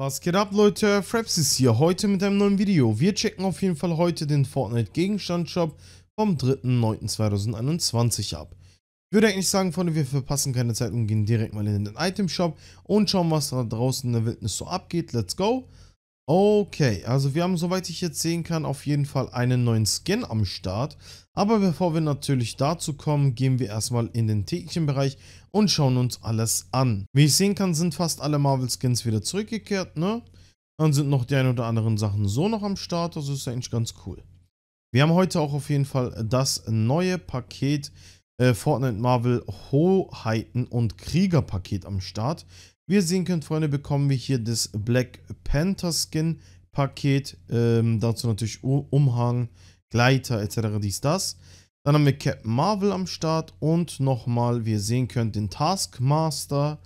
Was geht ab Leute, Fraps ist hier, heute mit einem neuen Video. Wir checken auf jeden Fall heute den Fortnite Gegenstand Shop vom 3.9.2021 ab. Ich würde eigentlich sagen, Freunde, wir verpassen keine Zeit und gehen direkt mal in den Item Shop und schauen, was da draußen in der Wildnis so abgeht. Let's go! Okay, also wir haben, soweit ich jetzt sehen kann, auf jeden Fall einen neuen Skin am Start. Aber bevor wir natürlich dazu kommen, gehen wir erstmal in den täglichen Bereich und schauen uns alles an. Wie ich sehen kann, sind fast alle Marvel-Skins wieder zurückgekehrt, ne? Dann sind noch die ein oder anderen Sachen so noch am Start, das also ist eigentlich ganz cool. Wir haben heute auch auf jeden Fall das neue Paket äh, Fortnite Marvel Hoheiten und Kriegerpaket am Start. Wie ihr sehen könnt, Freunde, bekommen wir hier das Black Panther Skin Paket. Ähm, dazu natürlich Umhang, Gleiter etc. dies, das. Dann haben wir Captain Marvel am Start und nochmal, wie ihr sehen könnt, den Taskmaster.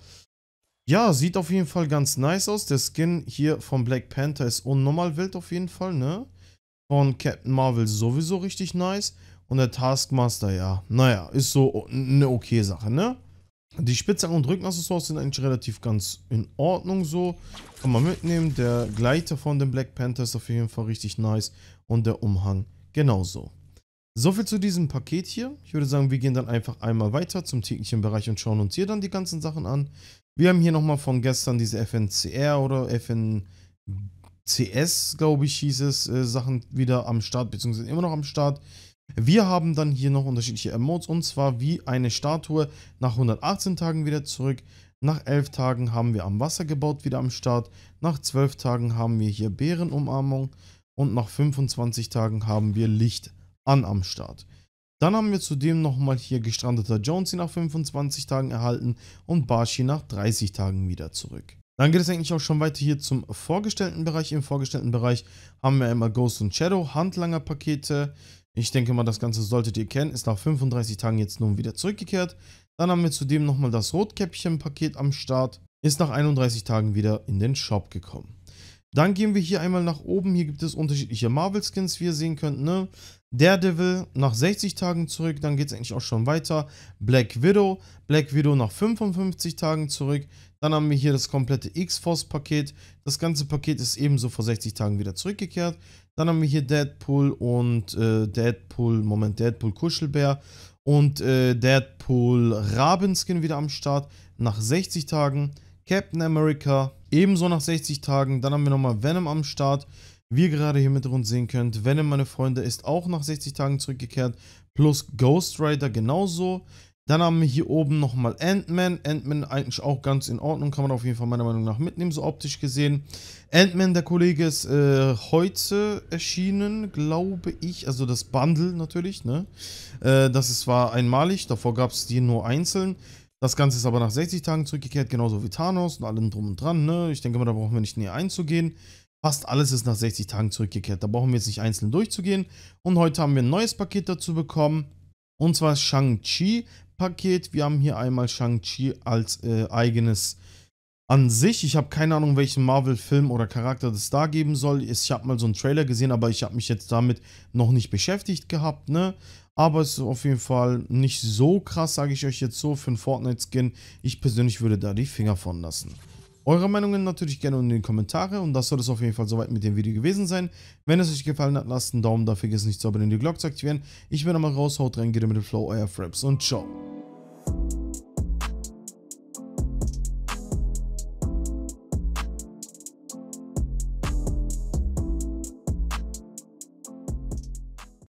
Ja, sieht auf jeden Fall ganz nice aus. Der Skin hier von Black Panther ist unnormal wild auf jeden Fall, ne? Von Captain Marvel sowieso richtig nice und der Taskmaster, ja. Naja, ist so eine okay Sache, ne? Die Spitzhacken und Rückenaccessoires sind eigentlich relativ ganz in Ordnung so. Kann man mitnehmen. Der Gleiter von dem Black Panther ist auf jeden Fall richtig nice. Und der Umhang genauso. Soviel zu diesem Paket hier. Ich würde sagen, wir gehen dann einfach einmal weiter zum täglichen Bereich und schauen uns hier dann die ganzen Sachen an. Wir haben hier nochmal von gestern diese FNCR oder FNCS, glaube ich, hieß es, äh, Sachen wieder am Start, beziehungsweise immer noch am Start. Wir haben dann hier noch unterschiedliche Emotes und zwar wie eine Statue nach 118 Tagen wieder zurück. Nach 11 Tagen haben wir am Wasser gebaut wieder am Start. Nach 12 Tagen haben wir hier Bärenumarmung und nach 25 Tagen haben wir Licht an am Start. Dann haben wir zudem nochmal hier gestrandeter Jonesy nach 25 Tagen erhalten und Barshi nach 30 Tagen wieder zurück. Dann geht es eigentlich auch schon weiter hier zum vorgestellten Bereich. Im vorgestellten Bereich haben wir einmal Ghost und Shadow, Handlanger-Pakete, ich denke mal, das Ganze solltet ihr kennen. Ist nach 35 Tagen jetzt nun wieder zurückgekehrt. Dann haben wir zudem nochmal das Rotkäppchen-Paket am Start. Ist nach 31 Tagen wieder in den Shop gekommen. Dann gehen wir hier einmal nach oben. Hier gibt es unterschiedliche Marvel-Skins, wie ihr sehen könnt. Ne? Daredevil nach 60 Tagen zurück. Dann geht es eigentlich auch schon weiter. Black Widow. Black Widow nach 55 Tagen zurück. Dann haben wir hier das komplette X-Force-Paket. Das ganze Paket ist ebenso vor 60 Tagen wieder zurückgekehrt. Dann haben wir hier Deadpool und äh, Deadpool, Moment, Deadpool Kuschelbär und äh, Deadpool Rabenskin wieder am Start nach 60 Tagen. Captain America, ebenso nach 60 Tagen. Dann haben wir nochmal Venom am Start. Wie ihr gerade hier mit rund sehen könnt, Venom, meine Freunde, ist auch nach 60 Tagen zurückgekehrt. Plus Ghost Rider genauso. Dann haben wir hier oben nochmal Ant-Man. Ant-Man eigentlich auch ganz in Ordnung, kann man auf jeden Fall meiner Meinung nach mitnehmen, so optisch gesehen. Ant-Man, der Kollege, ist äh, heute erschienen, glaube ich. Also das Bundle natürlich, ne? Äh, das ist, war einmalig, davor gab es die nur einzeln. Das Ganze ist aber nach 60 Tagen zurückgekehrt, genauso wie Thanos und allem drum und dran. Ne? Ich denke mal, da brauchen wir nicht näher einzugehen. Fast alles ist nach 60 Tagen zurückgekehrt. Da brauchen wir jetzt nicht einzeln durchzugehen. Und heute haben wir ein neues Paket dazu bekommen. Und zwar Shang-Chi Paket. Wir haben hier einmal Shang-Chi als äh, eigenes Paket an sich, ich habe keine Ahnung, welchen Marvel-Film oder Charakter das da geben soll. Ich habe mal so einen Trailer gesehen, aber ich habe mich jetzt damit noch nicht beschäftigt gehabt, ne? Aber es ist auf jeden Fall nicht so krass, sage ich euch jetzt so, für einen Fortnite-Skin. Ich persönlich würde da die Finger von lassen. Eure Meinungen natürlich gerne in den Kommentaren und das soll es auf jeden Fall soweit mit dem Video gewesen sein. Wenn es euch gefallen hat, lasst einen Daumen da, vergesst nicht zu abonnieren, die Glocke zu aktivieren. Ich bin einmal raus, haut rein, geht mit dem Flow, euer Fraps und ciao.